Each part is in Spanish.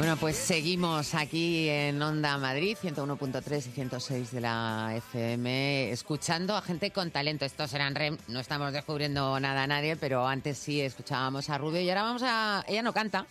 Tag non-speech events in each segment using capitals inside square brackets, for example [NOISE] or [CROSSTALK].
Bueno, pues seguimos aquí en Onda Madrid, 101.3 y 106 de la FM, escuchando a gente con talento. Estos eran REM, no estamos descubriendo nada a nadie, pero antes sí escuchábamos a Rubio y ahora vamos a... Ella no canta,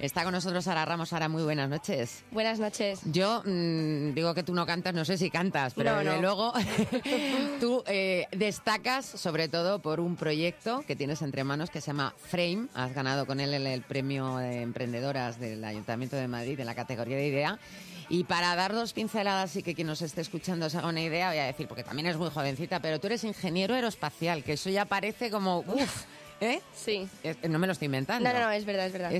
Está con nosotros Sara Ramos. Sara, muy buenas noches. Buenas noches. Yo mm, digo que tú no cantas, no sé si cantas, pero luego [LAUGHS] [LAUGHS] tú eh, destacas sobre todo por un proyecto que tienes entre manos que se llama Frame. Has ganado con él el, premio de emprendedoras del Ayuntamiento de Madrid en la categoría de idea. Y para dar dos pinceladas y que quien nos esté escuchando se haga una idea, voy a decir, porque también es muy jovencita, pero tú eres ingeniero aeroespacial, que eso ya parece como, ¿Eh? Sí. Eh, eh, no me lo estoy inventando. No, no, no, es verdad, es verdad.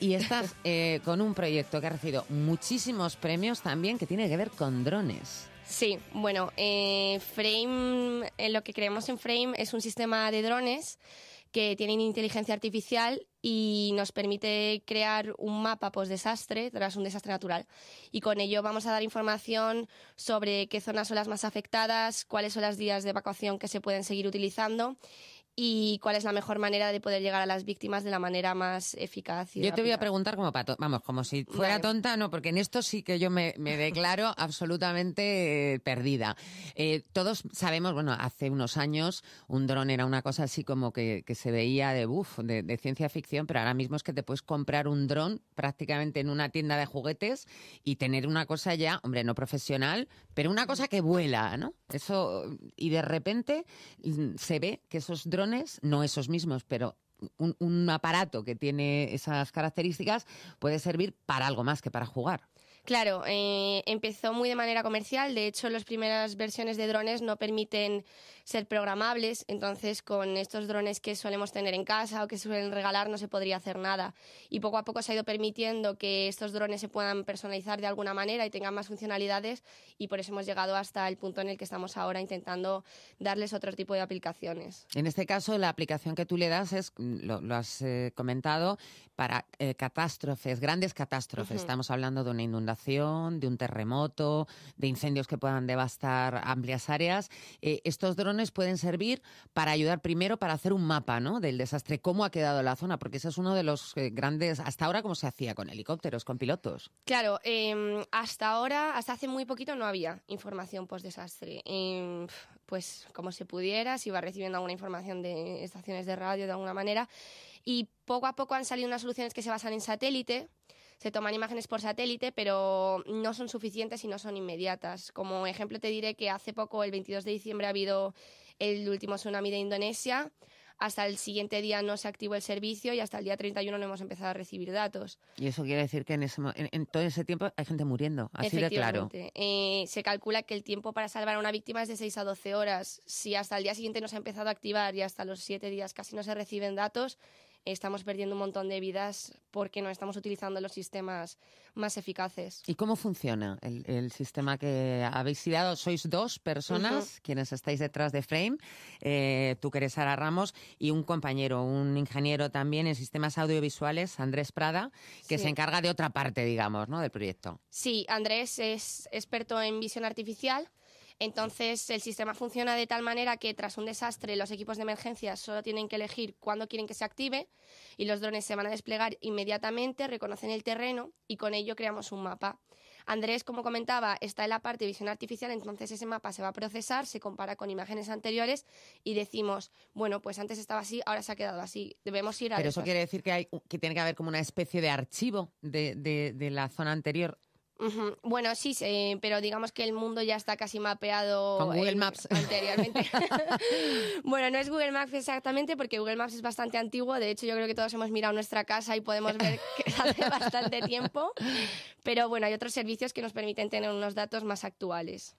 y estás [LAUGHS] eh, con un proyecto que ha recibido muchísimos premios también que tiene que ver con drones. Sí, bueno, Frame, lo que creemos en Frame es un sistema de drones que tienen inteligencia artificial y nos permite crear un mapa post-desastre pues, tras un desastre natural. Y con ello vamos a dar información sobre qué zonas son las más afectadas, cuáles son las vías de evacuación que se pueden seguir utilizando y cuál es la mejor manera de poder llegar a las víctimas de la manera más eficaz. Y yo te voy a preguntar como pato, vamos, como si fuera tonta, no, porque en esto sí que yo me, declaro [LAUGHS] absolutamente eh, perdida. Eh, todos sabemos, bueno, hace unos años un dron era una cosa así como que, que se veía de buff, de, de, ciencia ficción, pero ahora mismo es que te puedes comprar un dron prácticamente en una tienda de juguetes y tener una cosa ya, hombre, no profesional, pero una cosa que vuela, ¿no? Eso, y de repente mm, se ve que esos drones no esos mismos, pero un, aparato que tiene esas características puede servir para algo más que para jugar. Claro, eh, empezó muy de manera comercial. De hecho, las primeras versiones de drones no permiten ser programables, entonces con estos drones que solemos tener en casa o que suelen regalar no se podría hacer nada. Y poco a poco se ha ido permitiendo que estos drones se puedan personalizar de alguna manera y tengan más funcionalidades y por eso hemos llegado hasta el punto en el que estamos ahora intentando darles otro tipo de aplicaciones. En este caso, la aplicación que tú le das es, mm, lo, has eh, comentado, para eh, catástrofes, grandes catástrofes. Estamos hablando de una inundación, de un terremoto, de incendios que puedan devastar amplias áreas. Eh, estos drones pueden servir para ayudar primero para hacer un mapa del desastre, cómo ha quedado la zona, porque ese es uno de los eh, grandes, hasta ahora cómo se hacía con helicópteros, con pilotos. Claro, em, hasta ahora, hasta hace muy poquito no había información post-desastre. Em, pues como se pudiera, si iba recibiendo alguna información de estaciones de radio de alguna manera y poco a poco han salido unas soluciones que se basan en satélite, se toman imágenes por satélite, pero no son suficientes y no son inmediatas. Como ejemplo te diré que hace poco, el 22 de diciembre, ha habido el último tsunami de Indonesia. Hasta el siguiente día no se activó el servicio y hasta el día 31 no hemos empezado a recibir datos. Y eso quiere decir que en, todo ese tiempo hay gente muriendo, así de claro. Eh, se calcula que el tiempo para salvar a una víctima es de 6 a 12 horas. Si hasta el día siguiente no se ha empezado a activar y hasta los 7 días casi no se reciben datos, estamos perdiendo un montón de vidas porque no estamos utilizando los sistemas más eficaces. ¿Y cómo funciona el, sistema que habéis ideado? Sois dos personas quienes estáis detrás de Frame, eh, tú que eres Sara Ramos y un compañero, un ingeniero también en sistemas audiovisuales, Andrés Prada, que se encarga de otra parte, digamos, ¿no? del proyecto. Sí, Andrés es experto en visión artificial entonces, el sistema funciona de tal manera que tras un desastre los equipos de emergencia solo tienen que elegir cuándo quieren que se active y los drones se van a desplegar inmediatamente, reconocen el terreno y con ello creamos un mapa. Andrés, como comentaba, está en la parte de visión artificial, entonces ese mapa se va a procesar, se compara con imágenes anteriores y decimos, bueno, pues antes estaba así, ahora se ha quedado así, debemos ir a... Pero eso quiere decir que, hay, que tiene que haber como una especie de archivo de, de la zona anterior bueno, sí, eh, pero digamos que el mundo ya está casi mapeado. Con Google [LAUGHS] Anteriormente. [LAUGHS] bueno, no es Google Maps exactamente, porque Google Maps es bastante antiguo. De hecho, yo creo que todos hemos mirado nuestra casa y podemos ver que [LAUGHS] hace bastante tiempo. Pero bueno, hay otros servicios que nos permiten tener unos datos más actuales.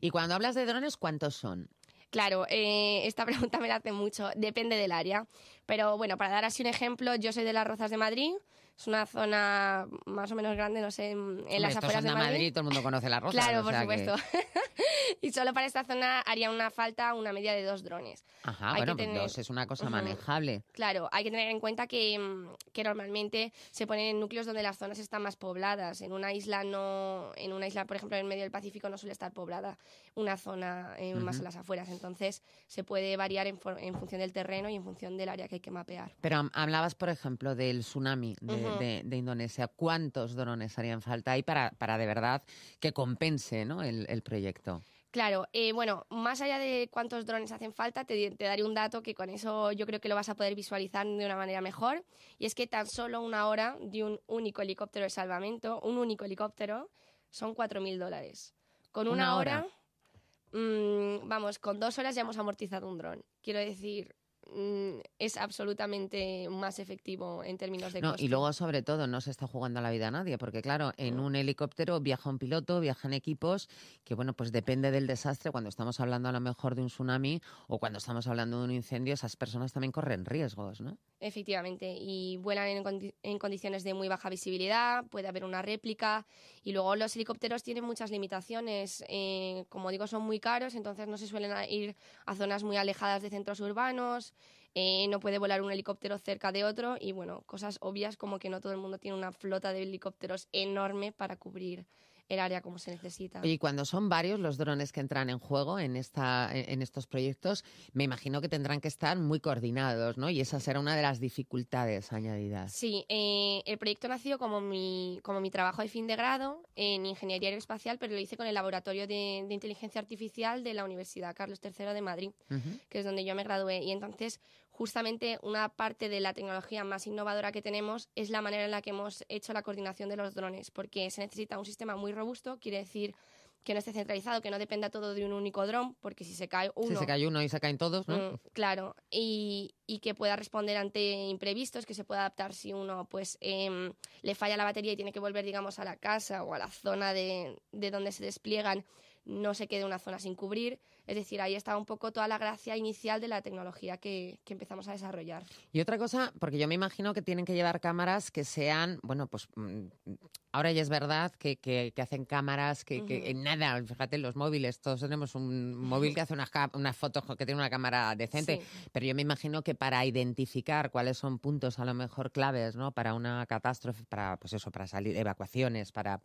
Y cuando hablas de drones, ¿cuántos son? Claro, eh, esta pregunta me la hace mucho. Depende del área. Pero bueno, para dar así un ejemplo, yo soy de las Rozas de Madrid es una zona más o menos grande, no sé, en las afueras de Madrid. Madrid. Todo el mundo conoce la rosa. Claro, por supuesto. [LAUGHS] y solo para esta zona haría una falta una media de dos drones. Ajá, bueno, pues dos es una cosa manejable. Claro, hay que tener en cuenta que, mm, que, normalmente se ponen núcleos donde las zonas están más pobladas. En una isla no, en una isla, por ejemplo, en medio del Pacífico no suele estar poblada una zona eh, más en las afueras. Entonces se puede variar en, función del terreno y en función del área que hay que mapear. Pero hablabas, por ejemplo, del tsunami de, de, Indonesia. ¿Cuántos drones harían falta ahí para, de verdad que compense ¿no? el, proyecto? Claro, eh, bueno, más allá de cuántos drones hacen falta, te, te, daré un dato que con eso yo creo que lo vas a poder visualizar de una manera mejor. Y es que tan solo una hora de un único helicóptero de salvamento, un único helicóptero, son 4.000 dólares. Con una, hora, mm, vamos, con dos horas ya hemos amortizado un dron. Quiero decir, Mm, es absolutamente más efectivo en términos de no, Y luego, sobre todo, no se está jugando la vida a nadie, porque claro, en un helicóptero viaja un piloto, viajan equipos, que bueno, pues depende del desastre. Cuando estamos hablando a lo mejor de un tsunami o cuando estamos hablando de un incendio, esas personas también corren riesgos, ¿no? Efectivamente, y vuelan en, condiciones de muy baja visibilidad, puede haber una réplica, y luego los helicópteros tienen muchas limitaciones. Eh, como digo, son muy caros, entonces no se suelen ir a zonas muy alejadas de centros urbanos eh, no puede volar un helicóptero cerca de otro y bueno, cosas obvias como que no todo el mundo tiene una flota de helicópteros enorme para cubrir el área como se necesita. Y cuando son varios los drones que entran en juego en, esta, en estos proyectos, me imagino que tendrán que estar muy coordinados, ¿no? Y esa será una de las dificultades añadidas. Sí, eh, el proyecto nació como mi, como mi trabajo de fin de grado en Ingeniería Aeroespacial, pero lo hice con el Laboratorio de, Inteligencia Artificial de la Universidad Carlos III de Madrid, que es donde yo me gradué. Y entonces justamente una parte de la tecnología más innovadora que tenemos es la manera en la que hemos hecho la coordinación de los drones, porque se necesita un sistema muy robusto, quiere decir que no esté centralizado, que no dependa todo de un único dron, porque si se cae uno... Si se cae uno y se caen todos, ¿no? Mm, claro, y, que pueda responder ante imprevistos, que se pueda adaptar si uno pues em, le falla la batería y tiene que volver, digamos, a la casa o a la zona de, de donde se despliegan, no se quede una zona sin cubrir. Es decir, ahí está un poco toda la gracia inicial de la tecnología que, empezamos a desarrollar. Y otra cosa, porque yo me imagino que tienen que llevar cámaras que sean, bueno, pues mm, ahora ya es verdad que, hacen cámaras que, en nada, fíjate, los móviles, todos tenemos un móvil que hace unas, unas fotos, que tiene una cámara decente, pero yo me imagino que para identificar cuáles son puntos a lo mejor claves, ¿no? Para una catástrofe, para, pues eso, para salir, evacuaciones, para,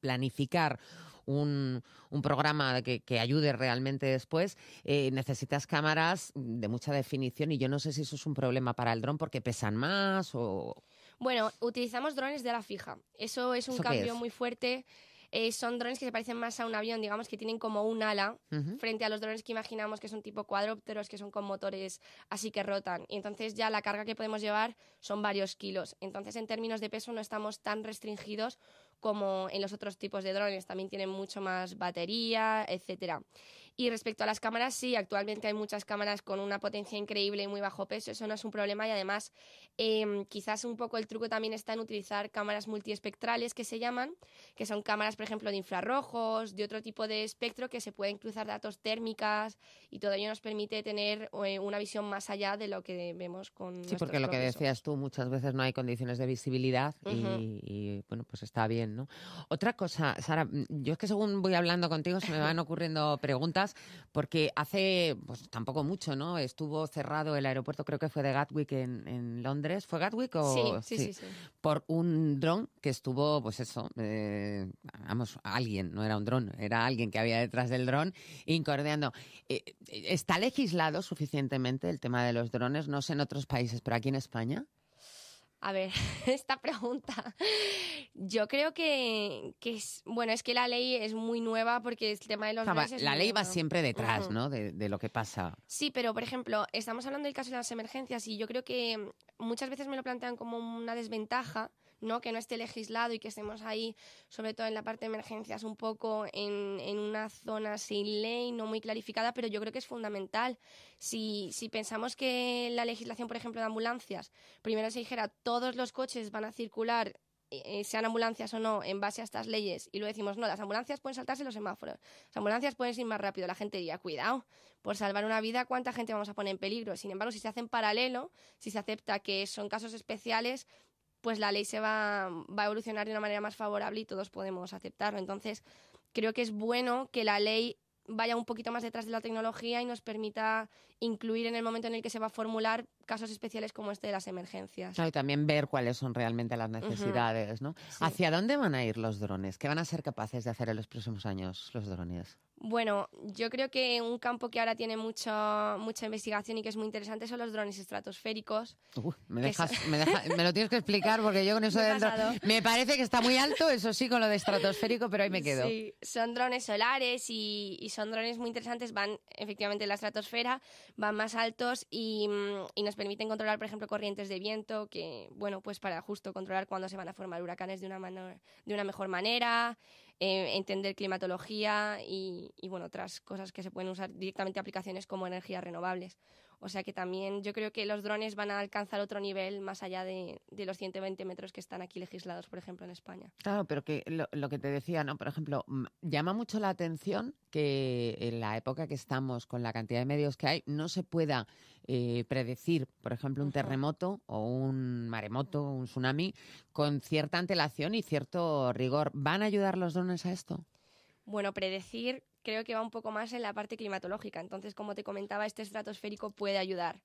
planificar un, programa que, que ayude realmente pues necesitas cámaras de mucha definición y yo no sé si eso es un problema para el dron porque pesan más o... Bueno, utilizamos drones de la fija. Eso es un cambio muy fuerte. Eh, son drones que se parecen más a un avión, digamos que tienen como un ala, frente a los drones que imaginamos que son tipo cuadrópteros, que son con motores así que rotan. Y entonces ya la carga que podemos llevar son varios kilos. Entonces en términos de peso no estamos tan restringidos como en los otros tipos de drones. También tienen mucho más batería, etcétera. Y respecto a las cámaras, sí, actualmente hay muchas cámaras con una potencia increíble y muy bajo peso, eso no es un problema y además em, quizás un poco el truco también está en utilizar cámaras multiespectrales que se llaman, que son cámaras, por ejemplo, de infrarrojos, de otro tipo de espectro que se pueden cruzar datos térmicas y todo ello nos permite tener eh, una visión más allá de lo que vemos con... Sí, porque lo que decías tú, muchas veces no hay condiciones de visibilidad y, y, bueno, pues está bien, ¿no? Otra cosa, Sara, yo es que según voy hablando contigo se me van ocurriendo preguntas porque hace pues, tampoco mucho, ¿no? Estuvo cerrado el aeropuerto, creo que fue de Gatwick en, Londres. ¿Fue Gatwick o...? Sí, sí, sí. Por un dron que estuvo, pues eso, eh, vamos, alguien, no era un dron, era alguien que había detrás del dron incordiando. Eh, eh, ¿Está legislado suficientemente el tema de los drones? No sé en otros países, pero aquí en España... A ver, [LAUGHS] esta pregunta. Yo creo que, que, es. Bueno, es que la ley es muy nueva porque es el tema de los. la ley va siempre detrás, ¿no? de, lo que pasa. Sí, pero por ejemplo, estamos hablando del caso de las emergencias y yo creo que muchas veces me lo plantean como una desventaja ¿no? que no esté legislado y que estemos ahí, sobre todo en la parte de emergencias, un poco en, una zona sin ley, no muy clarificada, pero yo creo que es fundamental. Si, pensamos que la legislación, por ejemplo, de ambulancias, primero se dijera todos los coches van a circular eh, eh, sean ambulancias o no, en base a estas leyes, y lo decimos, no, las ambulancias pueden saltarse los semáforos, las ambulancias pueden ir más rápido, la gente diría, cuidado, por salvar una vida, ¿cuánta gente vamos a poner en peligro? Sin embargo, si se hace en paralelo, si se acepta que son casos especiales, pues la ley se va, a evolucionar de una manera más favorable y todos podemos aceptarlo. Entonces, creo que es bueno que la ley vaya un poquito más detrás de la tecnología y nos permita incluir en el momento en el que se va a formular casos especiales como este de las emergencias. Claro, y también ver cuáles son realmente las necesidades, ¿no? ¿Hacia dónde van a ir los drones? ¿Qué van a ser capaces de hacer en los próximos años los drones? Bueno, yo creo que un campo que ahora tiene mucha investigación y que es muy interesante son los drones estratosféricos. me, lo tienes que explicar porque yo con [LAUGHS] eso de Me parece que está muy alto, eso sí, con lo de estratosférico, pero ahí me quedo. Sí, son drones solares y, son drones muy interesantes, van efectivamente en la estratosfera, van más altos y mm, nos permiten controlar, por ejemplo, corrientes de viento, que, bueno, pues para justo controlar cuándo se van a formar huracanes de una, de una mejor manera, eh, entender climatología y, y, bueno, otras cosas que se pueden usar directamente aplicaciones como energías renovables. O sea que también yo creo que los drones van a alcanzar otro nivel más allá de, los 120 metros que están aquí legislados, por ejemplo, en España. Claro, pero que lo, que te decía, ¿no? Por ejemplo, llama mucho la atención que en la época que estamos, con la cantidad de medios que hay, no se pueda eh, predecir, por ejemplo, un terremoto o un maremoto, un tsunami, con cierta antelación y cierto rigor. ¿Van a ayudar los drones a esto? Bueno, predecir creo que va un poco más en la parte climatológica. Entonces, como te comentaba, este estratosférico puede ayudar.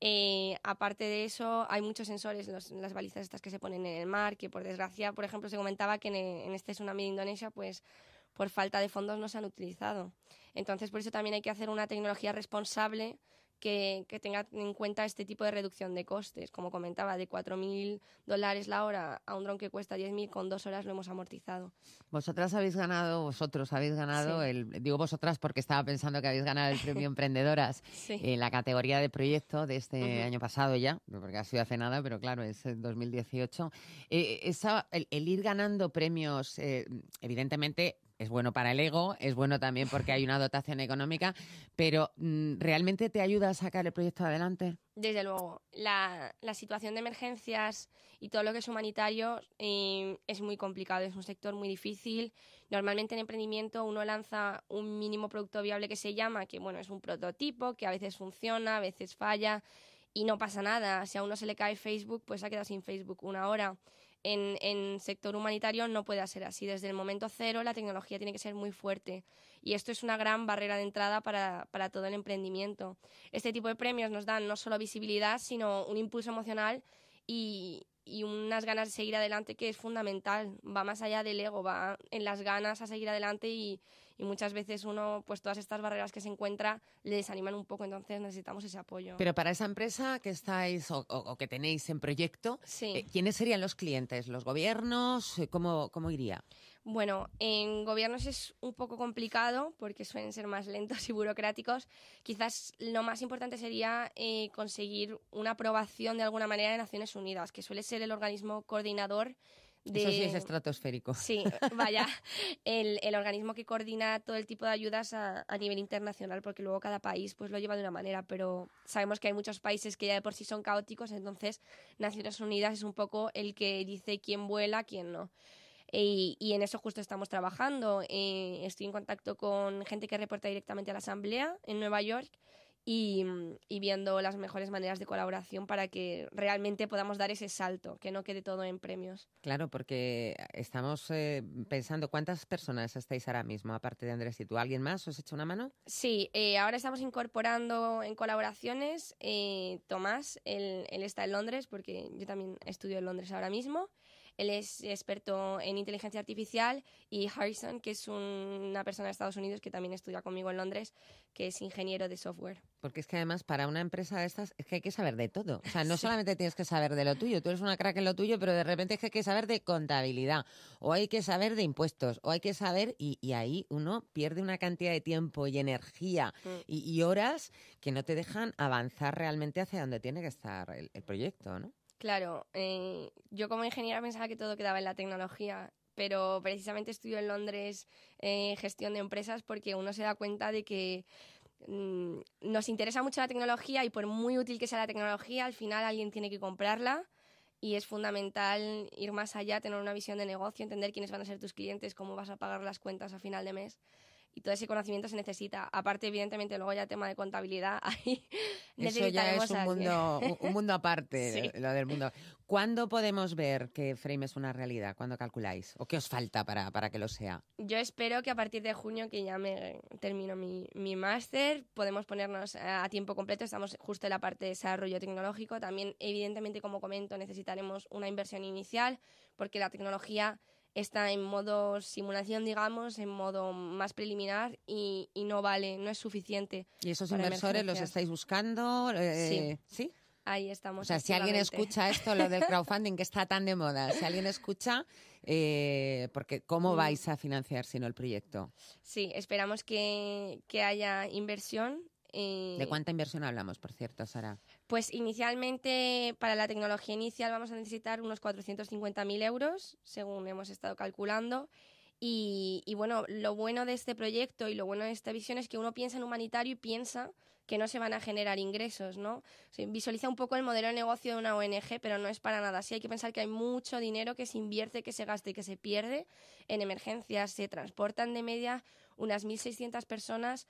Eh, aparte de eso, hay muchos sensores, las balizas estas que se ponen en el mar, que por desgracia, por ejemplo, se comentaba que en, e, en este tsunami de Indonesia, pues por falta de fondos no se han utilizado. Entonces, por eso también hay que hacer una tecnología responsable que, tenga en cuenta este tipo de reducción de costes. Como comentaba, de 4.000 dólares la hora a un dron que cuesta 10.000, con dos horas lo hemos amortizado. Vosotras habéis ganado, vosotros habéis ganado, el, digo vosotras porque estaba pensando que habéis ganado el premio [LAUGHS] Emprendedoras en la categoría de proyecto de este año pasado ya, porque ha sido hace nada, pero claro, es 2018. Eh, el, ir ganando premios, eh, evidentemente, es bueno para el ego, es bueno también porque hay una dotación económica, pero mm, ¿realmente te ayuda a sacar el proyecto adelante? Desde luego, la, situación de emergencias y todo lo que es humanitario em, es muy complicado, es un sector muy difícil. Normalmente en emprendimiento uno lanza un mínimo producto viable que se llama, que bueno, es un prototipo, que a veces funciona, a veces falla y no pasa nada. Si a uno se le cae Facebook, pues ha quedado sin Facebook una hora en, en sector humanitario no puede ser así. Desde el momento cero la tecnología tiene que ser muy fuerte y esto es una gran barrera de entrada para, para todo el emprendimiento. Este tipo de premios nos dan no solo visibilidad, sino un impulso emocional y, y unas ganas de seguir adelante que es fundamental, va más allá del ego, va en las ganas a seguir adelante y, muchas veces uno, pues todas estas barreras que se encuentra le desaniman un poco, entonces necesitamos ese apoyo. Pero para esa empresa que estáis o, que tenéis en proyecto, eh, ¿quiénes serían los clientes? ¿Los gobiernos? Eh, ¿Cómo, cómo iría? Bueno, en gobiernos es un poco complicado porque suelen ser más lentos y burocráticos. Quizás lo más importante sería eh, conseguir una aprobación de alguna manera de Naciones Unidas, que suele ser el organismo coordinador de... Eso sí es estratosférico. Sí, vaya, [LAUGHS] el, organismo que coordina todo el tipo de ayudas a, a, nivel internacional, porque luego cada país pues lo lleva de una manera, pero sabemos que hay muchos países que ya de por sí son caóticos, entonces Naciones Unidas es un poco el que dice quién vuela, quién no y, en eso justo estamos trabajando. Eh, estoy en contacto con gente que reporta directamente a la Asamblea en Nueva York mm, y, viendo las mejores maneras de colaboración para que realmente podamos dar ese salto, que no quede todo en premios. Claro, porque estamos eh, pensando cuántas personas estáis ahora mismo, aparte de Andrés y tú. ¿Alguien más os echa una mano? Sí, eh, ahora estamos incorporando en colaboraciones Tomás, él, está en Londres, porque yo también estudio en Londres ahora mismo. Él es experto en inteligencia artificial y Harrison, que es una persona de Estados Unidos que también estudia conmigo en Londres, que es ingeniero de software. Porque es que además para una empresa de estas es que hay que saber de todo. O sea, no [LAUGHS] solamente tienes que saber de lo tuyo, tú eres una crack en lo tuyo, pero de repente es que hay que saber de contabilidad, o hay que saber de impuestos, o hay que saber, y, ahí uno pierde una cantidad de tiempo y energía mm. y, horas que no te dejan avanzar realmente hacia donde tiene que estar el proyecto, ¿no? Claro, eh, yo como ingeniera pensaba que todo quedaba en la tecnología, pero precisamente estudio en Londres eh, gestión de empresas porque uno se da cuenta de que mm, nos interesa mucho la tecnología y por muy útil que sea la tecnología, al final alguien tiene que comprarla y es fundamental ir más allá, tener una visión de negocio, entender quiénes van a ser tus clientes, cómo vas a pagar las cuentas a final de mes y todo ese conocimiento se necesita. Aparte, evidentemente, luego ya tema de contabilidad, [LAUGHS] ahí Eso ya es un mundo, un mundo aparte, [LAUGHS] eh, lo del mundo. ¿Cuándo podemos ver que Frame es una realidad? ¿Cuándo calculáis? ¿O qué os falta para, para que lo sea? Yo espero que a partir de junio, que ya me termino mi, mi máster, podemos ponernos a tiempo completo. Estamos justo en la parte de desarrollo tecnológico. También, evidentemente, como comento, necesitaremos una inversión inicial, porque la tecnología está en modo simulación, digamos, en modo más preliminar y, no vale, no es suficiente. ¿Y esos inversores los estáis buscando? Eh, sí. Ahí estamos. O sea, si alguien escucha esto, lo del crowdfunding que está tan de moda, si alguien escucha, eh, porque ¿cómo mm. vais a financiar si no el proyecto? Sí, esperamos que, haya inversión. Eh, ¿De cuánta inversión hablamos, por cierto, Sara? Pues inicialmente para la tecnología inicial vamos a necesitar unos 450.000 euros, según hemos estado calculando. Y, bueno, lo bueno de este proyecto y lo bueno de esta visión es que uno piensa en humanitario y piensa que no se van a generar ingresos, ¿no? se visualiza un poco el modelo de negocio de una ONG, pero no es para nada así. Hay que pensar que hay mucho dinero que se invierte, que se gasta y que se pierde en emergencias. Se transportan de media unas 1.600 personas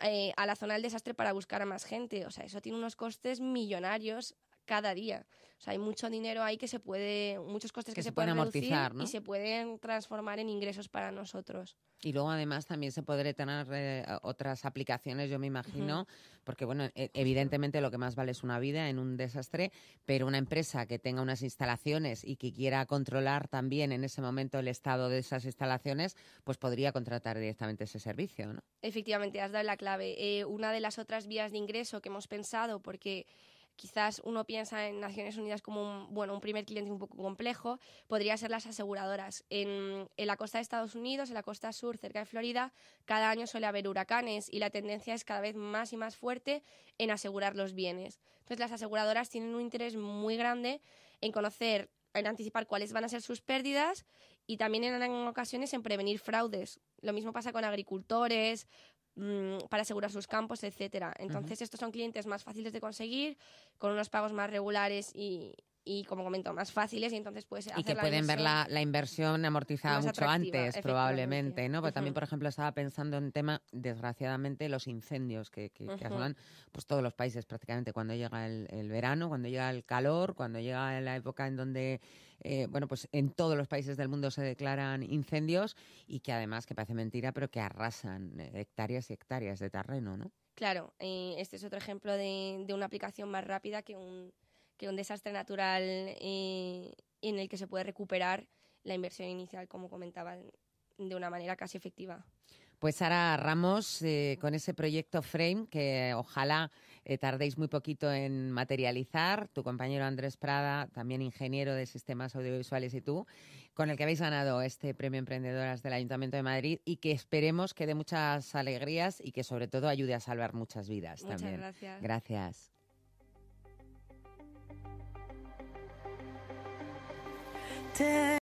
eh, a la zona del desastre para buscar a más gente. O sea, eso tiene unos costes millonarios cada día. O sea, hay mucho dinero ahí que se puede, muchos costes que, se, pueden, amortizar, y se pueden transformar en ingresos para nosotros. Y luego además también se podré tener eh, otras aplicaciones, yo me imagino, porque bueno, e, evidentemente lo que más vale es una vida en un desastre, pero una empresa que tenga unas instalaciones y que quiera controlar también en ese momento el estado de esas instalaciones, pues podría contratar directamente ese servicio, ¿no? Efectivamente, has dado la clave. Eh, una de las otras vías de ingreso que hemos pensado, porque quizás uno piensa en Naciones Unidas como un, bueno, un primer cliente un poco complejo, podría ser las aseguradoras. En, la costa de Estados Unidos, en la costa sur, cerca de Florida, cada año suele haber huracanes y la tendencia es cada vez más y más fuerte en asegurar los bienes. Entonces las aseguradoras tienen un interés muy grande en conocer en anticipar cuáles van a ser sus pérdidas y también en, en ocasiones en prevenir fraudes. Lo mismo pasa con agricultores, Mm, para asegurar sus campos, etcétera. Entonces, estos son clientes más fáciles de conseguir, con unos pagos más regulares y, como comento, más fáciles y entonces que pueden ver la, inversión amortizada mucho antes, probablemente, ¿no? también, por ejemplo, estaba pensando en tema, desgraciadamente, los incendios que, que, asolan pues, todos los países prácticamente cuando llega el, verano, cuando llega el calor, cuando llega la época en donde eh, bueno, pues en todos los países del mundo se declaran incendios y que además, que parece mentira, pero que arrasan hectáreas y hectáreas de terreno, ¿no? Claro, eh, este es otro ejemplo de, una aplicación más rápida que un, desastre natural eh, en el que se puede recuperar la inversión inicial, como comentaba, de una manera casi efectiva. Pues Sara Ramos, eh, con ese proyecto Frame, que ojalá eh, tardéis muy poquito en materializar, tu compañero Andrés Prada, también ingeniero de sistemas audiovisuales y tú, con el que habéis ganado este premio Emprendedoras del Ayuntamiento de Madrid y que esperemos que dé muchas alegrías y que sobre todo ayude a salvar muchas vidas muchas también. Gracias. Gracias.